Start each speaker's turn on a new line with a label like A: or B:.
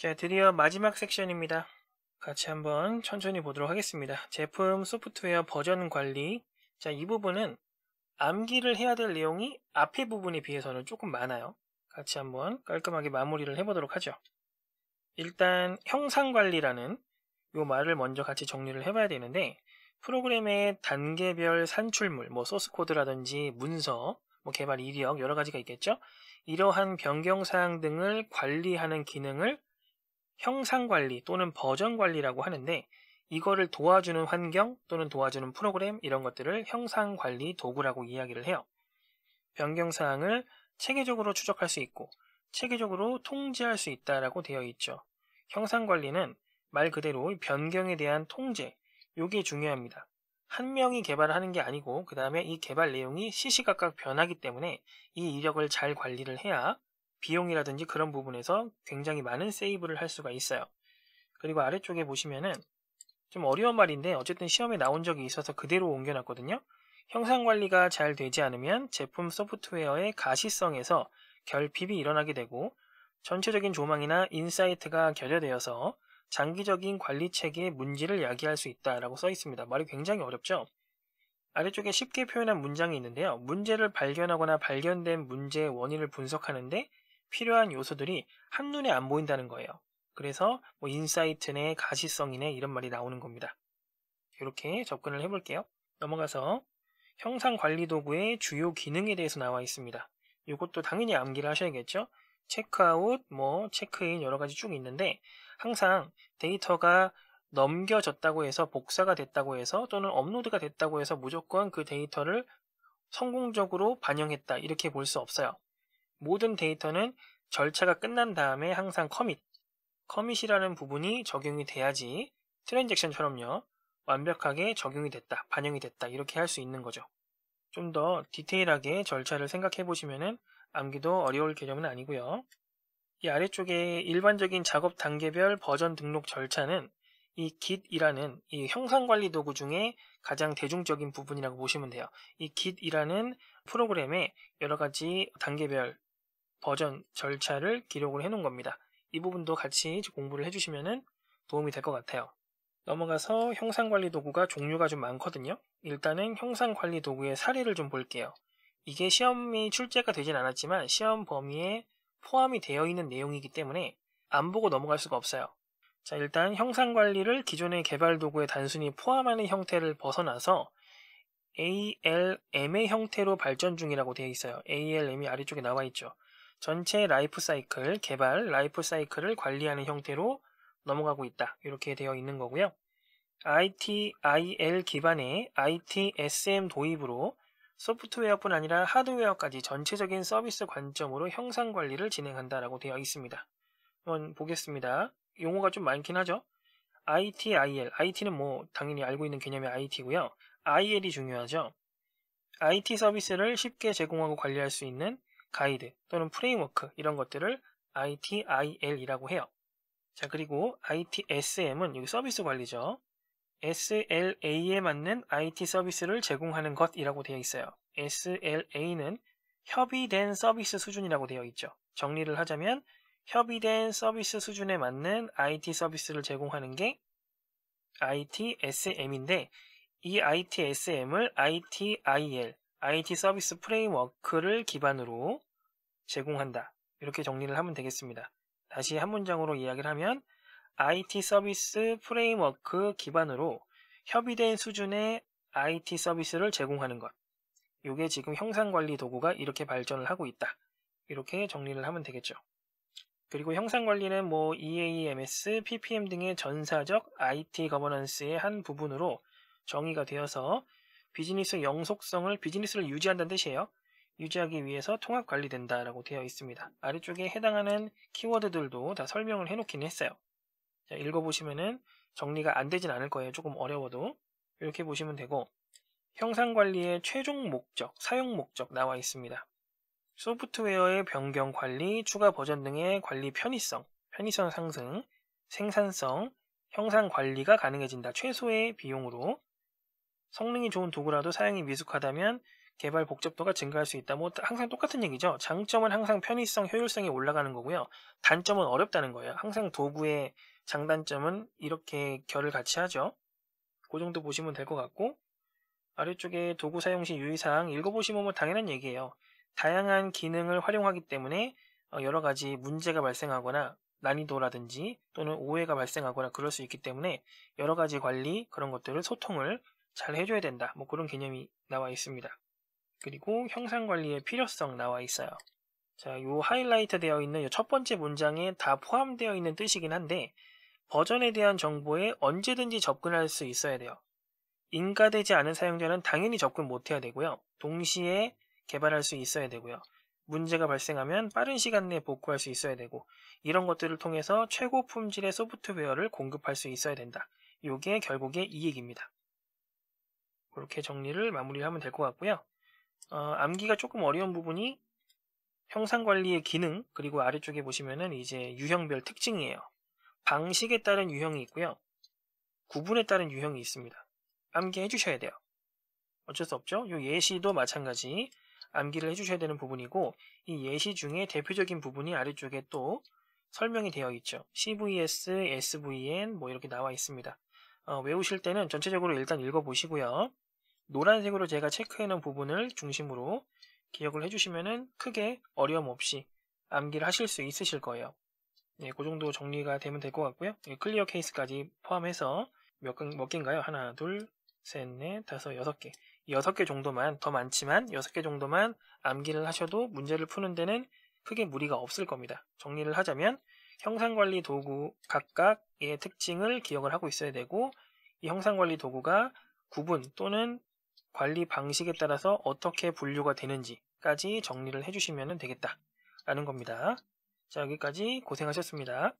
A: 자, 드디어 마지막 섹션입니다. 같이 한번 천천히 보도록 하겠습니다. 제품 소프트웨어 버전 관리. 자, 이 부분은 암기를 해야 될 내용이 앞에 부분에 비해서는 조금 많아요. 같이 한번 깔끔하게 마무리를 해보도록 하죠. 일단 형상 관리라는 요 말을 먼저 같이 정리를 해봐야 되는데 프로그램의 단계별 산출물, 뭐 소스 코드라든지 문서, 뭐 개발 이력 여러 가지가 있겠죠. 이러한 변경 사항 등을 관리하는 기능을 형상 관리 또는 버전 관리라고 하는데 이거를 도와주는 환경 또는 도와주는 프로그램 이런 것들을 형상 관리 도구라고 이야기를 해요. 변경 사항을 체계적으로 추적할 수 있고 체계적으로 통제할 수 있다라고 되어 있죠. 형상 관리는 말 그대로 변경에 대한 통제, 요게 중요합니다. 한 명이 개발을 하는 게 아니고 그 다음에 이 개발 내용이 시시각각 변하기 때문에 이 이력을 잘 관리를 해야 비용이라든지 그런 부분에서 굉장히 많은 세이브를 할 수가 있어요. 그리고 아래쪽에 보시면은 좀 어려운 말인데 어쨌든 시험에 나온 적이 있어서 그대로 옮겨놨거든요. 형상 관리가 잘 되지 않으면 제품 소프트웨어의 가시성에서 결핍이 일어나게 되고 전체적인 조망이나 인사이트가 결여되어서 장기적인 관리 체계의 문제를 야기할 수 있다라고 써 있습니다. 말이 굉장히 어렵죠. 아래쪽에 쉽게 표현한 문장이 있는데요. 문제를 발견하거나 발견된 문제의 원인을 분석하는데 필요한 요소들이 한눈에 안 보인다는 거예요. 그래서 뭐인사이트내 가시성이네 이런 말이 나오는 겁니다. 이렇게 접근을 해볼게요. 넘어가서 형상 관리 도구의 주요 기능에 대해서 나와 있습니다. 이것도 당연히 암기를 하셔야겠죠. 체크아웃, 뭐 체크인 여러 가지 쭉 있는데 항상 데이터가 넘겨졌다고 해서 복사가 됐다고 해서 또는 업로드가 됐다고 해서 무조건 그 데이터를 성공적으로 반영했다 이렇게 볼 수 없어요. 모든 데이터는 절차가 끝난 다음에 항상 커밋, 커밋이라는 부분이 적용이 돼야지 트랜잭션처럼요. 완벽하게 적용이 됐다, 반영이 됐다 이렇게 할 수 있는 거죠. 좀 더 디테일하게 절차를 생각해 보시면 암기도 어려울 개념은 아니고요. 이 아래쪽에 일반적인 작업 단계별 버전 등록 절차는 이 Git이라는 이 형상 관리 도구 중에 가장 대중적인 부분이라고 보시면 돼요. 이 Git이라는 프로그램에 여러 가지 단계별 버전 절차를 기록을 해놓은 겁니다. 이 부분도 같이 공부를 해주시면 도움이 될 것 같아요. 넘어가서 형상관리 도구가 종류가 좀 많거든요. 일단은 형상관리 도구의 사례를 좀 볼게요. 이게 시험이 출제가 되진 않았지만 시험 범위에 포함이 되어 있는 내용이기 때문에 안 보고 넘어갈 수가 없어요. 자, 일단 형상관리를 기존의 개발 도구에 단순히 포함하는 형태를 벗어나서 ALM의 형태로 발전 중이라고 되어 있어요. ALM이 아래쪽에 나와 있죠. 전체 라이프 사이클, 개발 라이프 사이클을 관리하는 형태로 넘어가고 있다. 이렇게 되어 있는 거고요. ITIL 기반의 ITSM 도입으로 소프트웨어뿐 아니라 하드웨어까지 전체적인 서비스 관점으로 형상 관리를 진행한다라고 되어 있습니다. 한번 보겠습니다. 용어가 좀 많긴 하죠. ITIL, IT는 뭐 당연히 알고 있는 개념의 IT고요. IL이 중요하죠. IT 서비스를 쉽게 제공하고 관리할 수 있는 가이드 또는 프레임워크 이런 것들을 ITIL이라고 해요. 자 그리고 ITSM은 여기 서비스 관리죠. SLA에 맞는 IT 서비스를 제공하는 것이라고 되어 있어요. SLA는 협의된 서비스 수준이라고 되어 있죠. 정리를 하자면 협의된 서비스 수준에 맞는 IT 서비스를 제공하는 게 ITSM인데 이 ITSM을 ITIL IT 서비스 프레임워크를 기반으로 제공한다. 이렇게 정리를 하면 되겠습니다. 다시 한 문장으로 이야기를 하면 IT 서비스 프레임워크 기반으로 협의된 수준의 IT 서비스를 제공하는 것. 이게 지금 형상관리 도구가 이렇게 발전을 하고 있다. 이렇게 정리를 하면 되겠죠. 그리고 형상관리는 뭐 EAMS, PPM 등의 전사적 IT 거버넌스의 한 부분으로 정의가 되어서 비즈니스 영속성을 비즈니스를 유지한다는 뜻이에요. 유지하기 위해서 통합 관리된다라고 되어 있습니다. 아래쪽에 해당하는 키워드들도 다 설명을 해놓긴 했어요. 자, 읽어보시면은 정리가 안 되진 않을 거예요. 조금 어려워도 이렇게 보시면 되고 형상 관리의 최종 목적, 사용 목적 나와 있습니다. 소프트웨어의 변경 관리, 추가 버전 등의 관리 편의성, 편의성 상승, 생산성, 형상 관리가 가능해진다. 최소의 비용으로 성능이 좋은 도구라도 사양이 미숙하다면 개발 복잡도가 증가할 수 있다. 뭐 항상 똑같은 얘기죠. 장점은 항상 편의성, 효율성이 올라가는 거고요. 단점은 어렵다는 거예요. 항상 도구의 장단점은 이렇게 결을 같이 하죠. 그 정도 보시면 될 것 같고 아래쪽에 도구 사용 시 유의사항 읽어보시면 뭐 당연한 얘기예요. 다양한 기능을 활용하기 때문에 어, 여러 가지 문제가 발생하거나 난이도라든지 또는 오해가 발생하거나 그럴 수 있기 때문에 여러 가지 관리 그런 것들을 소통을 잘 해줘야 된다. 뭐 그런 개념이 나와 있습니다. 그리고 형상 관리의 필요성 나와 있어요. 자, 요 하이라이트 되어 있는 첫 번째 문장에 다 포함되어 있는 뜻이긴 한데 버전에 대한 정보에 언제든지 접근할 수 있어야 돼요. 인가되지 않은 사용자는 당연히 접근 못해야 되고요. 동시에 개발할 수 있어야 되고요. 문제가 발생하면 빠른 시간 내에 복구할 수 있어야 되고 이런 것들을 통해서 최고 품질의 소프트웨어를 공급할 수 있어야 된다. 이게 결국에 이익입니다. 그렇게 정리를 마무리하면 될 것 같고요. 어, 암기가 조금 어려운 부분이 형상관리의 기능 그리고 아래쪽에 보시면은 이제 유형별 특징이에요. 방식에 따른 유형이 있고요. 구분에 따른 유형이 있습니다. 암기해 주셔야 돼요. 어쩔 수 없죠. 이 예시도 마찬가지 암기를 해주셔야 되는 부분이고 이 예시 중에 대표적인 부분이 아래쪽에 또 설명이 되어 있죠. CVS, SVN 뭐 이렇게 나와 있습니다. 어, 외우실 때는 전체적으로 일단 읽어보시고요. 노란색으로 제가 체크해놓은 부분을 중심으로 기억을 해주시면 크게 어려움 없이 암기를 하실 수 있으실 거예요. 네, 그 정도 정리가 되면 될 것 같고요. 네, 클리어 케이스까지 포함해서 몇, 몇 개인가요? 하나, 둘, 셋, 넷, 다섯, 여섯 개. 여섯 개 정도만, 더 많지만 여섯 개 정도만 암기를 하셔도 문제를 푸는 데는 크게 무리가 없을 겁니다. 정리를 하자면 형상관리 도구 각각의 특징을 기억을 하고 있어야 되고 이 형상관리 도구가 구분 또는 관리 방식에 따라서 어떻게 분류가 되는지까지 정리를 해주시면 되겠다 라는 겁니다. 자 여기까지 고생하셨습니다.